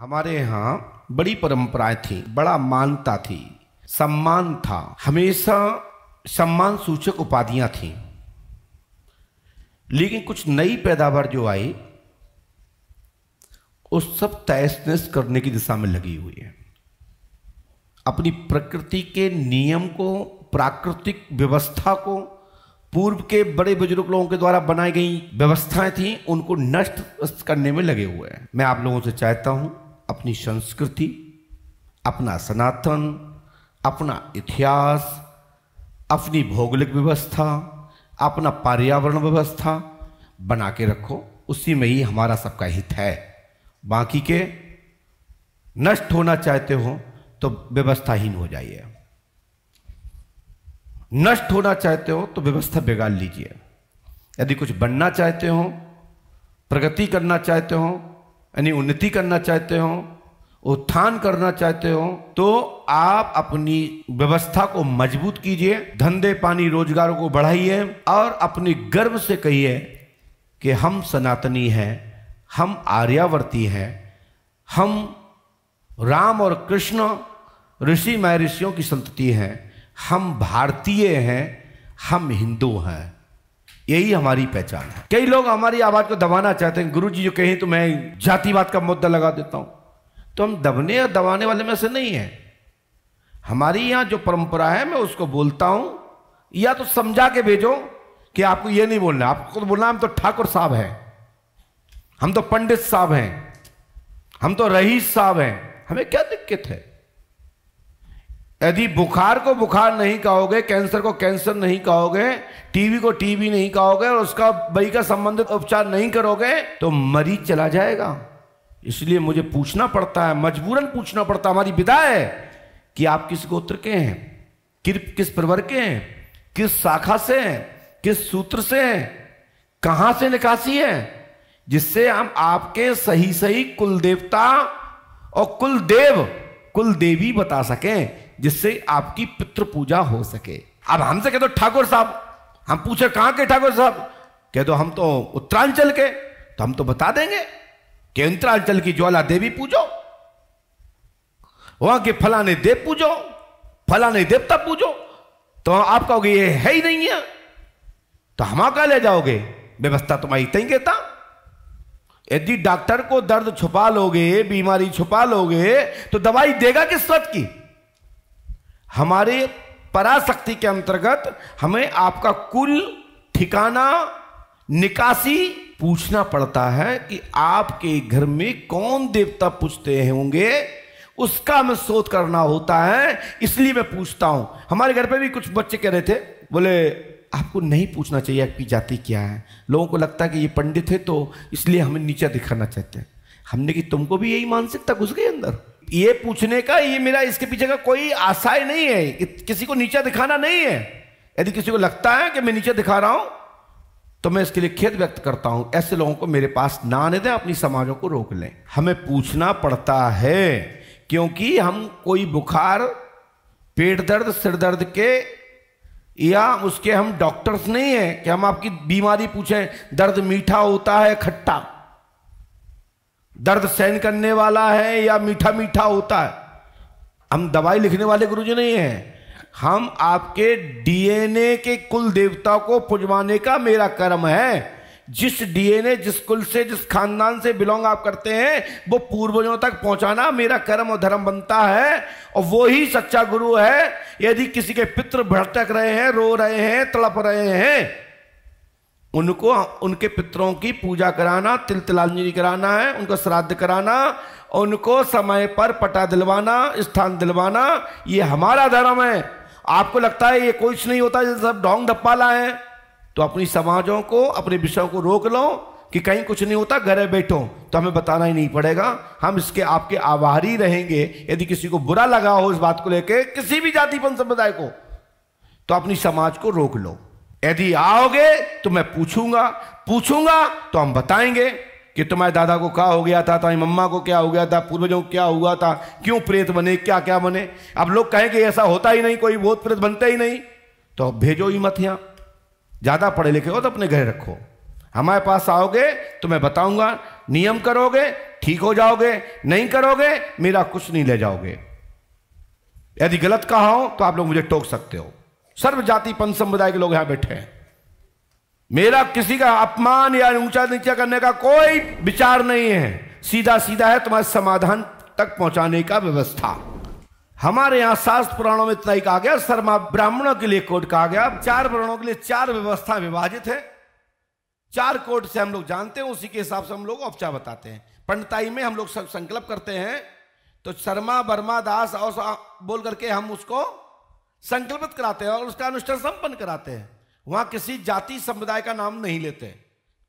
हमारे यहाँ बड़ी परंपराएं थी बड़ा मानता थी सम्मान था हमेशा सम्मान सूचक उपाधियां थी लेकिन कुछ नई पैदावार जो आई उस सब तहस करने की दिशा में लगी हुई है अपनी प्रकृति के नियम को प्राकृतिक व्यवस्था को पूर्व के बड़े बुजुर्ग लोगों के द्वारा बनाई गई व्यवस्थाएं थी उनको नष्ट करने में लगे हुए हैं मैं आप लोगों से चाहता हूं अपनी संस्कृति अपना सनातन अपना इतिहास अपनी भौगोलिक व्यवस्था अपना पर्यावरण व्यवस्था बना के रखो उसी में ही हमारा सबका हित है बाकी के नष्ट होना चाहते हो तो व्यवस्थाहीन हो जाइए नष्ट होना चाहते हो तो व्यवस्था बिगाड़ लीजिए यदि कुछ बनना चाहते हो प्रगति करना चाहते हो यानी उन्नति करना चाहते हो उत्थान करना चाहते हो तो आप अपनी व्यवस्था को मजबूत कीजिए धंधे पानी रोजगारों को बढ़ाइए और अपने गर्व से कहिए कि हम सनातनी हैं हम आर्यावर्ती हैं हम राम और कृष्ण ऋषि महर्षियों की संतति हैं हम भारतीय हैं हम हिंदू हैं यही हमारी पहचान है कई लोग हमारी आवाज को दबाना चाहते हैं गुरु जी जो कहें तो मैं जातिवाद का मुद्दा लगा देता हूं तो हम दबने या दबाने वाले में से नहीं है हमारी यहां जो परंपरा है मैं उसको बोलता हूं या तो समझा के भेजो कि आपको यह नहीं बोलना आपको तो बोलना हम तो ठाकुर साहब हैं हम तो पंडित साहब हैं हम तो रईस साहब हैं हमें क्या दिक्कत है यदि बुखार को बुखार नहीं कहोगे कैंसर को कैंसर नहीं कहोगे टीवी को टीवी नहीं कहोगे और उसका बई का संबंधित उपचार नहीं करोगे तो मरीज चला जाएगा इसलिए मुझे पूछना पड़ता है मजबूरन पूछना पड़ता है हमारी विदा है कि आप किस गोत्र के हैं कि, किस प्रवर के हैं किस शाखा से हैं किस सूत्र से हैं कहां से निकासी है जिससे हम आपके सही सही कुल देवता और कुल देव कुल देवी बता सकें जिससे आपकी पितृ पूजा हो सके अब हमसे कह दो ठाकुर साहब हम पूछे कहां के ठाकुर साहब कह दो हम तो उत्तरांचल के तो हम तो बता देंगे कि उत्तरांचल की ज्वाला देवी पूजो वहां के फलाने देव पूजो फलाने देवता पूजो तो आप कहोगे ये है ही नहीं है तो हम कहा ले जाओगे व्यवस्था तुम्हारी तो तय कहता यदि डॉक्टर को दर्द छुपा लोगे बीमारी छुपा लोगे तो दवाई देगा किस वक्त की हमारे पराशक्ति के अंतर्गत हमें आपका कुल ठिकाना निकासी पूछना पड़ता है कि आपके घर में कौन देवता पूछते होंगे उसका मैं शोध करना होता है इसलिए मैं पूछता हूं हमारे घर पे भी कुछ बच्चे कह रहे थे बोले आपको नहीं पूछना चाहिए आपकी जाति क्या है लोगों को लगता है कि ये पंडित है तो इसलिए हमें नीचा दिखाना चाहते हैं हमने कि तुमको भी यही मानसिकता घुस गई अंदर ये पूछने का ये मेरा इसके पीछे का कोई आशय नहीं है किसी को नीचा दिखाना नहीं है यदि किसी को लगता है कि मैं नीचे दिखा रहा हूं तो मैं इसके लिए खेद व्यक्त करता हूं ऐसे लोगों को मेरे पास ना आने दें अपनी समाजों को रोक लें हमें पूछना पड़ता है क्योंकि हम कोई बुखार पेट दर्द सिर दर्द के या उसके हम डॉक्टर्स नहीं हैं कि हम आपकी बीमारी पूछें दर्द मीठा होता है खट्टा दर्द सहन करने वाला है या मीठा मीठा होता है हम दवाई लिखने वाले गुरु जी नहीं है हम आपके डीएनए के कुल देवता को पुजवाने का मेरा कर्म है जिस डीएनए जिस कुल से जिस खानदान से बिलोंग आप करते हैं वो पूर्वजों तक पहुंचाना मेरा कर्म और धर्म बनता है और वो ही सच्चा गुरु है यदि किसी के पित्र भटक रहे हैं रो रहे हैं तड़प रहे हैं उनको उनके पितरों की पूजा कराना तिल तिलांजलि कराना है उनको श्राद्ध कराना उनको समय पर पटा दिलवाना स्थान दिलवाना ये हमारा धर्म है आपको लगता है ये कुछ नहीं होता जैसे सब ढोंग ला है तो अपनी समाजों को अपने विषयों को रोक लो कि कहीं कुछ नहीं होता घरे बैठो तो हमें बताना ही नहीं पड़ेगा हम इसके आपके आभारी रहेंगे यदि किसी को बुरा लगा हो इस बात को लेके किसी भी जाति पंथ संप्रदाय को तो अपनी समाज को रोक लो यदि आओगे तो मैं पूछूंगा पूछूंगा तो हम बताएंगे कि तुम्हारे दादा को क्या हो गया था तुम्हारी मम्मा को क्या हो गया था पूर्वजों को क्या हुआ था क्यों प्रेत बने क्या क्या बने अब लोग कहें कि ऐसा होता ही नहीं कोई बहुत प्रेत बनते ही नहीं तो भेजो ही मत यहां ज़्यादा पढ़े लिखे हो तो अपने घर रखो हमारे पास आओगे तो मैं बताऊंगा नियम करोगे ठीक हो जाओगे नहीं करोगे मेरा कुछ नहीं ले जाओगे यदि गलत कहा हो तो आप लोग मुझे टोक सकते हो सर्व जाति पंथ संप्रदाय के लोग यहां बैठे हैं मेरा किसी का अपमान या ऊंचा नीचा करने का कोई विचार नहीं है सीधा सीधा है तुम्हारे समाधान तक पहुंचाने का व्यवस्था हमारे यहां शास्त्र पुराणों में इतना ही कहा गया शर्मा ब्राह्मणों के लिए कोर्ट कहा गया चार वर्णों के लिए चार व्यवस्था विभाजित है चार कोर्ट से हम लोग जानते हैं उसी के हिसाब से हम लोग औपचार बताते हैं पंडताई में हम लोग संकल्प करते हैं तो शर्मा वर्मा दास और बोल करके हम उसको संकल्पित कराते हैं और उसका अनुष्ठान संपन्न कराते हैं वहां किसी जाति समुदाय का नाम नहीं लेते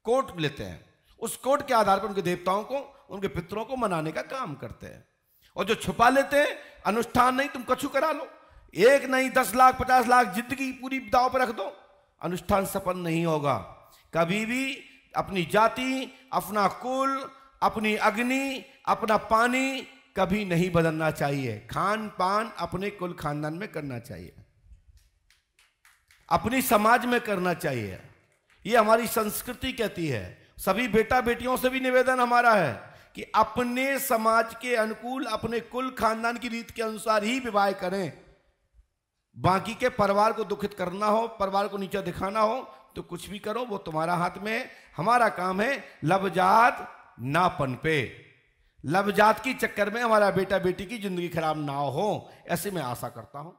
कोट लेते हैं उस कोट के आधार पर उनके देवताओं को उनके पितरों को मनाने का काम करते हैं और जो छुपा लेते हैं अनुष्ठान नहीं तुम कछु करा लो एक नहीं दस लाख पचास लाख जिंदगी पूरी दाव पर रख दो अनुष्ठान सफल नहीं होगा कभी भी अपनी जाति अपना कुल अपनी अग्नि अपना पानी कभी नहीं बदलना चाहिए खान पान अपने कुल खानदान में करना चाहिए अपनी समाज में करना चाहिए यह हमारी संस्कृति कहती है सभी बेटा बेटियों से भी निवेदन हमारा है कि अपने समाज के अनुकूल अपने कुल खानदान की रीत के अनुसार ही विवाह करें बाकी के परिवार को दुखित करना हो परिवार को नीचा दिखाना हो तो कुछ भी करो वो तुम्हारा हाथ में हमारा काम है लबजात नापन पे लवजात की चक्कर में हमारा बेटा बेटी की जिंदगी खराब ना हो ऐसे मैं आशा करता हूं